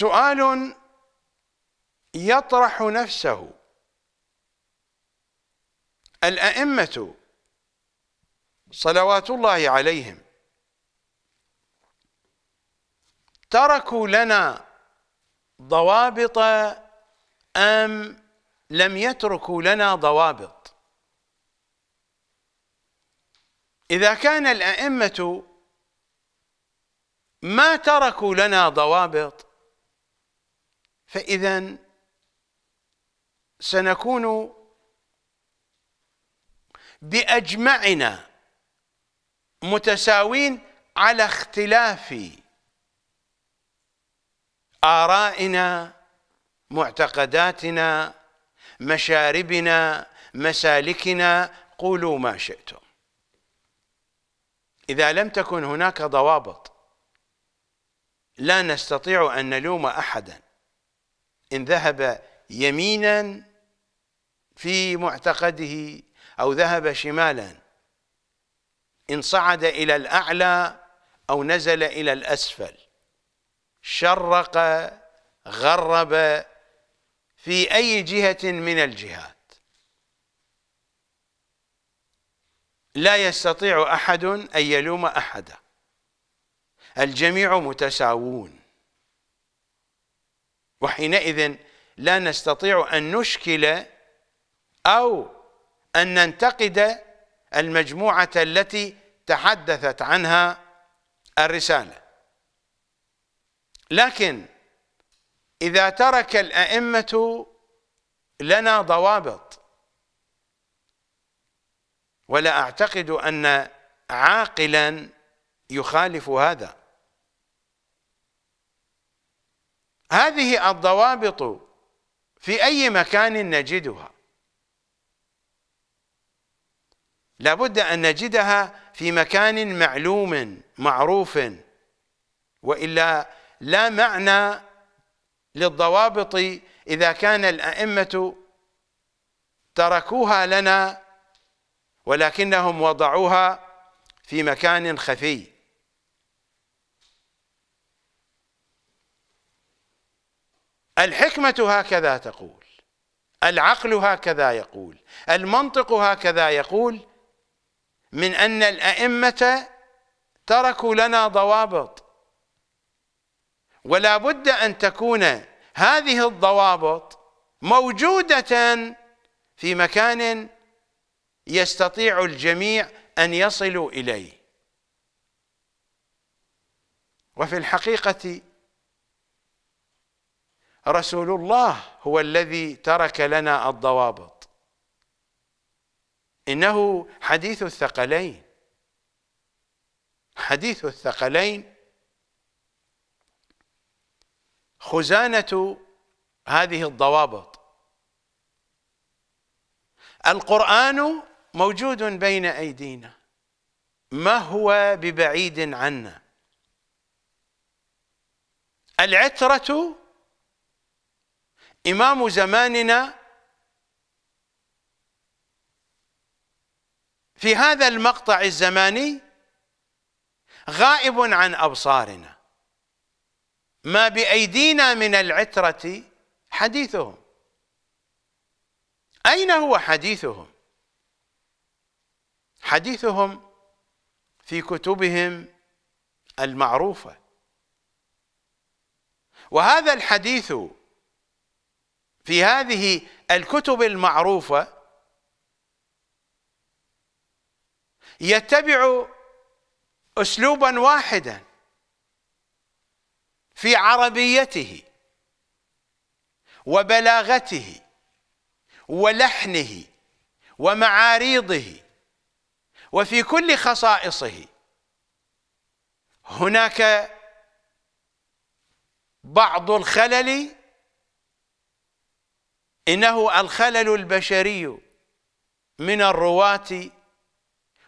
سؤال يطرح نفسه الأئمة صلوات الله عليهم تركوا لنا ضوابط أم لم يتركوا لنا ضوابط إذا كان الأئمة ما تركوا لنا ضوابط فإذا سنكون بأجمعنا متساوين على اختلاف آرائنا معتقداتنا مشاربنا مسالكنا قولوا ما شئتم إذا لم تكن هناك ضوابط لا نستطيع أن نلوم أحداً إن ذهب يمينا في معتقده أو ذهب شمالا إن صعد إلى الأعلى أو نزل إلى الأسفل شرق غرب في أي جهة من الجهات لا يستطيع أحد أن يلوم أحدا الجميع متساوون وحينئذ لا نستطيع أن نشكل أو أن ننتقد المجموعة التي تحدثت عنها الرسالة لكن إذا ترك الأئمة لنا ضوابط ولا أعتقد أن عاقلا يخالف هذا هذه الضوابط في أي مكان نجدها لابد أن نجدها في مكان معلوم معروف وإلا لا معنى للضوابط إذا كان الأئمة تركوها لنا ولكنهم وضعوها في مكان خفي الحكمة هكذا تقول العقل هكذا يقول المنطق هكذا يقول من أن الأئمة تركوا لنا ضوابط ولا بد أن تكون هذه الضوابط موجودة في مكان يستطيع الجميع أن يصلوا إليه وفي الحقيقة رسول الله هو الذي ترك لنا الضوابط إنه حديث الثقلين حديث الثقلين خزانة هذه الضوابط القرآن موجود بين أيدينا ما هو ببعيد عنا العترة إمام زماننا في هذا المقطع الزماني غائب عن أبصارنا ما بأيدينا من العترة حديثهم أين هو حديثهم حديثهم في كتبهم المعروفة وهذا الحديث في هذه الكتب المعروفة يتبع أسلوبا واحدا في عربيته وبلاغته ولحنه ومعاريضه وفي كل خصائصه هناك بعض الخلل إنه الخلل البشري من الرواة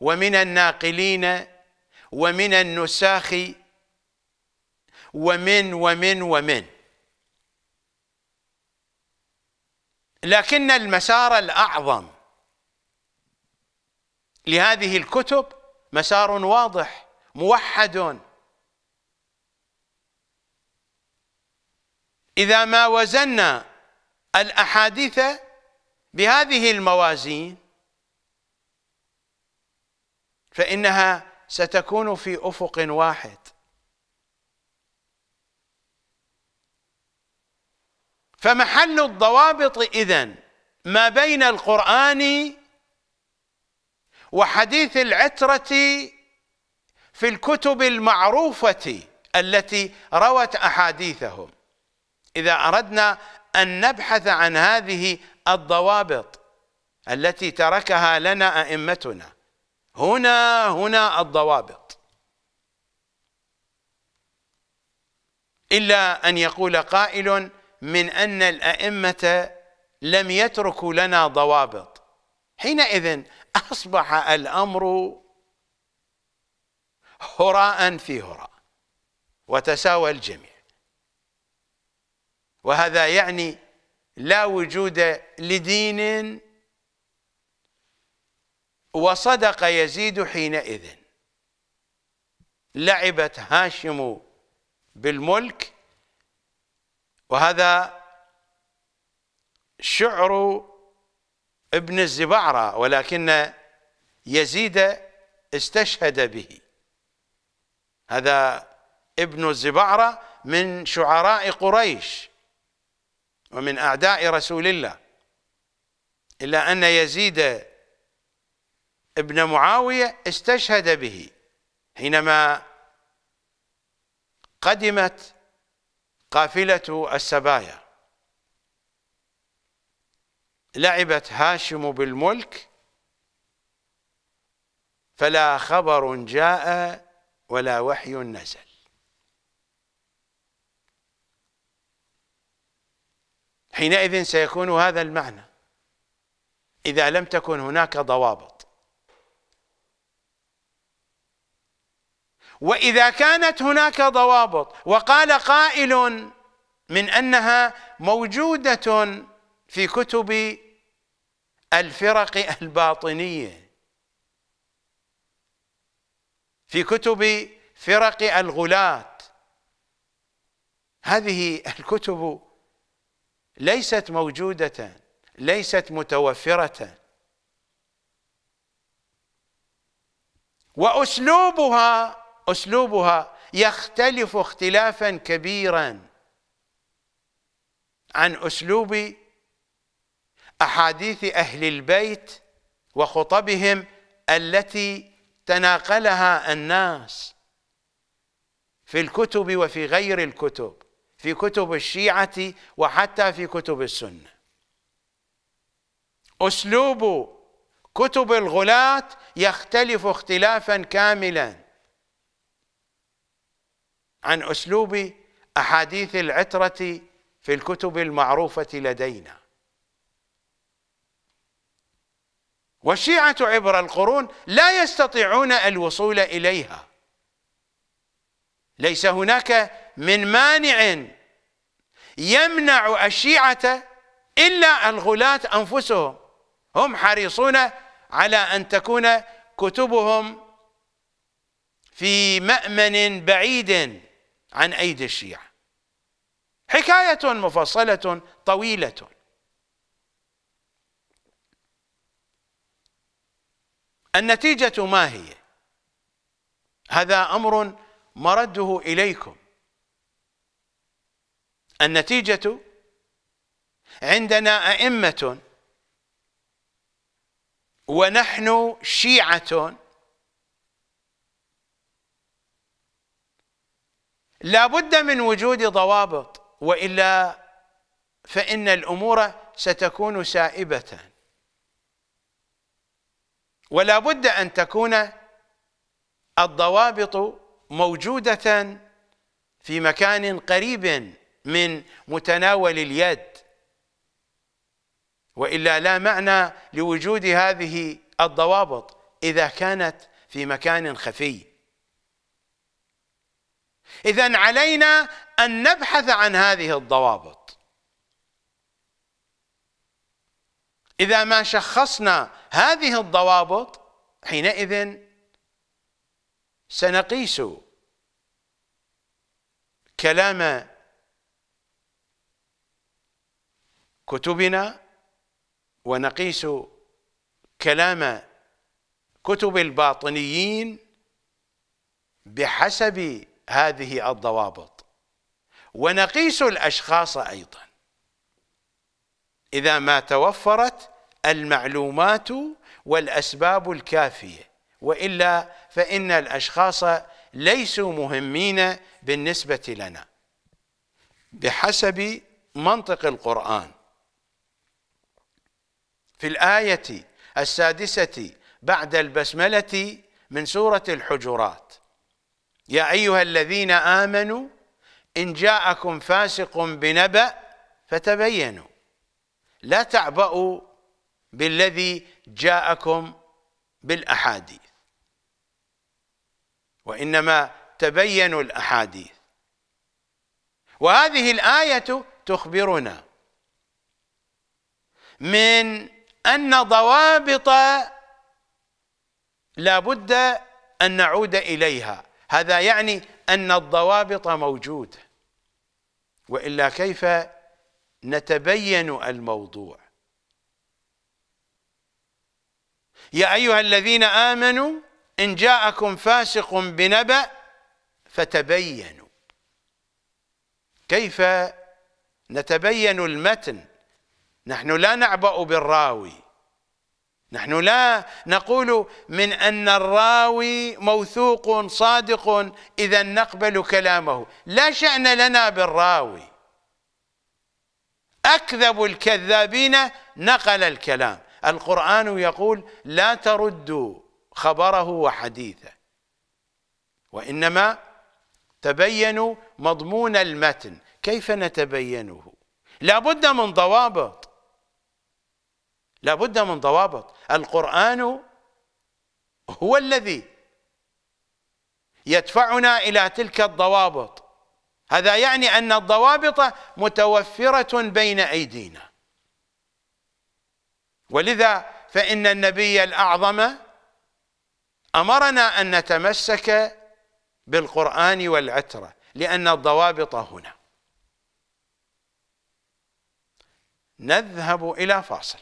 ومن الناقلين ومن النساخ ومن ومن ومن لكن المسار الأعظم لهذه الكتب مسار واضح موحد إذا ما وزنا الأحاديث بهذه الموازين فإنها ستكون في أفق واحد فمحل الضوابط إذن ما بين القرآن وحديث العترة في الكتب المعروفة التي روت أحاديثهم إذا أردنا أن نبحث عن هذه الضوابط التي تركها لنا أئمتنا هنا هنا الضوابط إلا أن يقول قائل من أن الأئمة لم يتركوا لنا ضوابط حينئذ أصبح الأمر هراء في هراء وتساوى الجميع وهذا يعني لا وجود لدين وصدق يزيد حينئذ لعبت هاشم بالملك وهذا شعر ابن الزبعرة ولكن يزيد استشهد به هذا ابن الزبعرة من شعراء قريش ومن أعداء رسول الله إلا أن يزيد ابن معاوية استشهد به حينما قدمت قافلة السبايا لعبت هاشم بالملك فلا خبر جاء ولا وحي نزل حينئذ سيكون هذا المعنى إذا لم تكن هناك ضوابط وإذا كانت هناك ضوابط وقال قائل من أنها موجودة في كتب الفرق الباطنية في كتب فرق الغلاة هذه الكتب ليست موجودة ليست متوفرة وأسلوبها أسلوبها يختلف اختلافا كبيرا عن أسلوب أحاديث أهل البيت وخطبهم التي تناقلها الناس في الكتب وفي غير الكتب في كتب الشيعة وحتى في كتب السنة أسلوب كتب الغلاة يختلف اختلافا كاملا عن أسلوب أحاديث العترة في الكتب المعروفة لدينا والشيعة عبر القرون لا يستطيعون الوصول إليها ليس هناك من مانع يمنع الشيعة إلا الغلاة أنفسهم هم حريصون على أن تكون كتبهم في مأمن بعيد عن أيدي الشيعة حكاية مفصلة طويلة النتيجة ما هي؟ هذا أمر مرده إليكم النتيجة عندنا أئمة ونحن شيعة لا بد من وجود ضوابط وإلا فإن الأمور ستكون سائبة ولا بد أن تكون الضوابط موجودة في مكان قريب من متناول اليد والا لا معنى لوجود هذه الضوابط اذا كانت في مكان خفي اذا علينا ان نبحث عن هذه الضوابط اذا ما شخصنا هذه الضوابط حينئذ سنقيس كلام كتبنا ونقيس كلام كتب الباطنيين بحسب هذه الضوابط ونقيس الاشخاص ايضا اذا ما توفرت المعلومات والاسباب الكافيه والا فان الاشخاص ليسوا مهمين بالنسبة لنا بحسب منطق القرآن في الآية السادسة بعد البسملة من سورة الحجرات يا أيها الذين آمنوا إن جاءكم فاسق بنبأ فتبينوا لا تعبأوا بالذي جاءكم بالأحاديث وإنما تبينوا الأحاديث وهذه الآية تخبرنا من أن ضوابط لا بد أن نعود إليها هذا يعني أن الضوابط موجودة وإلا كيف نتبين الموضوع يا أيها الذين آمنوا إن جاءكم فاسق بنبأ فتبينوا كيف نتبين المتن نحن لا نعبأ بالراوي نحن لا نقول من أن الراوي موثوق صادق إذا نقبل كلامه لا شأن لنا بالراوي أكذب الكذابين نقل الكلام القرآن يقول لا تردوا خبره وحديثه وإنما تبينوا مضمون المتن كيف نتبينه لابد من ضوابط لابد من ضوابط القرآن هو الذي يدفعنا إلى تلك الضوابط هذا يعني أن الضوابط متوفرة بين أيدينا ولذا فإن النبي الأعظم أمرنا أن نتمسك بالقرآن والعترة لأن الضوابط هنا نذهب إلى فاصل